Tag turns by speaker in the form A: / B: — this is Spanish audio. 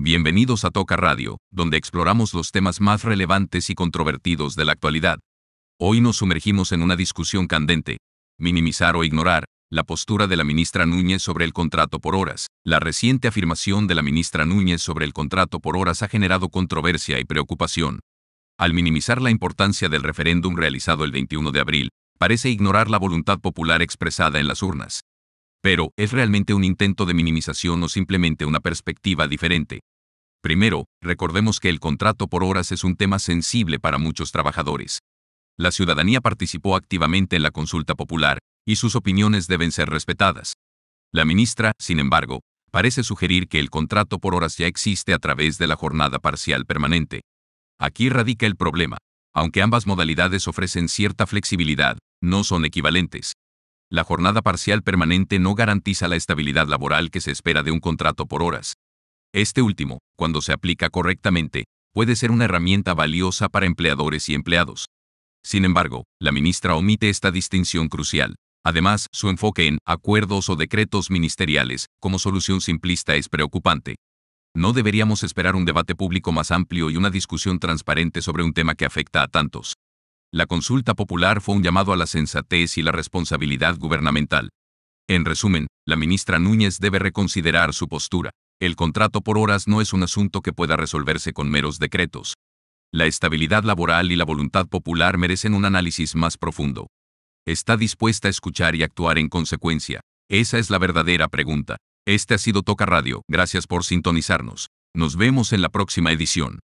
A: Bienvenidos a Toca Radio, donde exploramos los temas más relevantes y controvertidos de la actualidad. Hoy nos sumergimos en una discusión candente, minimizar o ignorar, la postura de la ministra Núñez sobre el contrato por horas. La reciente afirmación de la ministra Núñez sobre el contrato por horas ha generado controversia y preocupación. Al minimizar la importancia del referéndum realizado el 21 de abril, parece ignorar la voluntad popular expresada en las urnas. Pero, ¿es realmente un intento de minimización o simplemente una perspectiva diferente? Primero, recordemos que el contrato por horas es un tema sensible para muchos trabajadores. La ciudadanía participó activamente en la consulta popular, y sus opiniones deben ser respetadas. La ministra, sin embargo, parece sugerir que el contrato por horas ya existe a través de la jornada parcial permanente. Aquí radica el problema. Aunque ambas modalidades ofrecen cierta flexibilidad, no son equivalentes. La jornada parcial permanente no garantiza la estabilidad laboral que se espera de un contrato por horas. Este último, cuando se aplica correctamente, puede ser una herramienta valiosa para empleadores y empleados. Sin embargo, la ministra omite esta distinción crucial. Además, su enfoque en acuerdos o decretos ministeriales como solución simplista es preocupante. No deberíamos esperar un debate público más amplio y una discusión transparente sobre un tema que afecta a tantos. La consulta popular fue un llamado a la sensatez y la responsabilidad gubernamental. En resumen, la ministra Núñez debe reconsiderar su postura. El contrato por horas no es un asunto que pueda resolverse con meros decretos. La estabilidad laboral y la voluntad popular merecen un análisis más profundo. ¿Está dispuesta a escuchar y actuar en consecuencia? Esa es la verdadera pregunta. Este ha sido Toca Radio. Gracias por sintonizarnos. Nos vemos en la próxima edición.